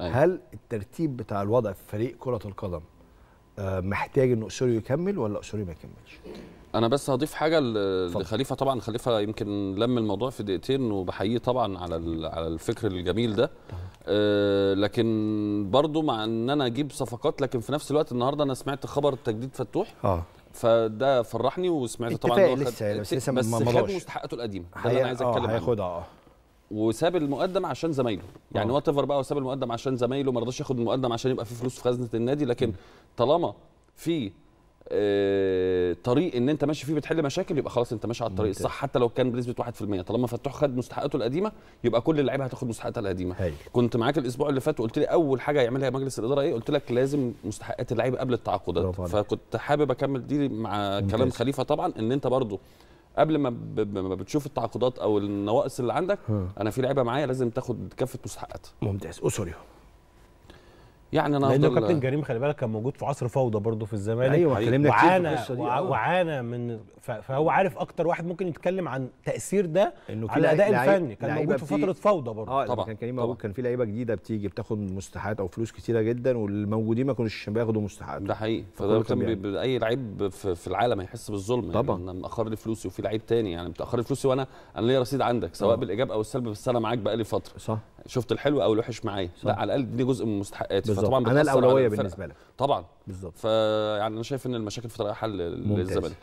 أيوة. هل الترتيب بتاع الوضع في فريق كره القدم آه، محتاج ان اسوري يكمل ولا اسوري ما يكملش انا بس هضيف حاجه لخليفه طبعا خليفه يمكن لم الموضوع في دقيقتين وبحييه طبعا على على الفكر الجميل ده آه، لكن برضو مع ان انا اجيب صفقات لكن في نفس الوقت النهارده انا سمعت خبر تجديد فتوح اه فده فرحني وسمعت طبعا لسه يعني، بس, لسه بس مستحقاته القديمه ده اللي انا عايز اتكلم آه، عنه وساب المقدم عشان زمايله يعني وات آه. ايفر بقى وساب المقدم عشان زمايله ما رضاش ياخد المقدم عشان يبقى في فلوس في خزنه النادي لكن طالما في آه طريق ان انت ماشي فيه بتحل مشاكل يبقى خلاص انت ماشي على الطريق الصح حتى لو كان بنسبه 1% طالما فتوح خد مستحقاته القديمه يبقى كل اللعيبه هتاخد مستحقاتها القديمه هي. كنت معاك الاسبوع اللي فات وقلت لي اول حاجه يعملها مجلس الاداره ايه قلت لك لازم مستحقات اللعيبه قبل التعاقدات فكنت حابب اكمل دي مع ممتاز. كلام خليفه طبعا ان انت برضو قبل ما بتشوف التعاقدات او النواقص اللي عندك انا في لعيبه معايا لازم تاخد كافه مستحقاتها ممتاز اسوريو يعني انا لانه كابتن كريم خلي بالك كان موجود في عصر فوضى برضه في الزمالك ايوه اتكلمنا كتير في وعانى, آه. وعانى من فهو عارف اكتر واحد ممكن يتكلم عن تاثير ده إنه على الاداء الفني كان موجود في فتره فوضى برضه آه طبعا كان كريم كان في لعيبه جديده بتيجي بتاخد مستحقات او فلوس كتيره جدا والموجودين ما كانوش بياخدوا مستحقات ده حقيقي فده كان يعني. اي لعيب في العالم هيحس بالظلم يعني طبعا يعني انا مأخر لي فلوسي وفي لعيب تاني يعني متأخر لي فلوسي وانا انا ليا رصيد عندك سواء بالايجاب او السلب بس انا معاك بقالي فتره صح شفت الحلو او الوحش معايا لا على الاقل دي جزء من مستحقاتي فطبعا انا شايف ان المشاكل في حل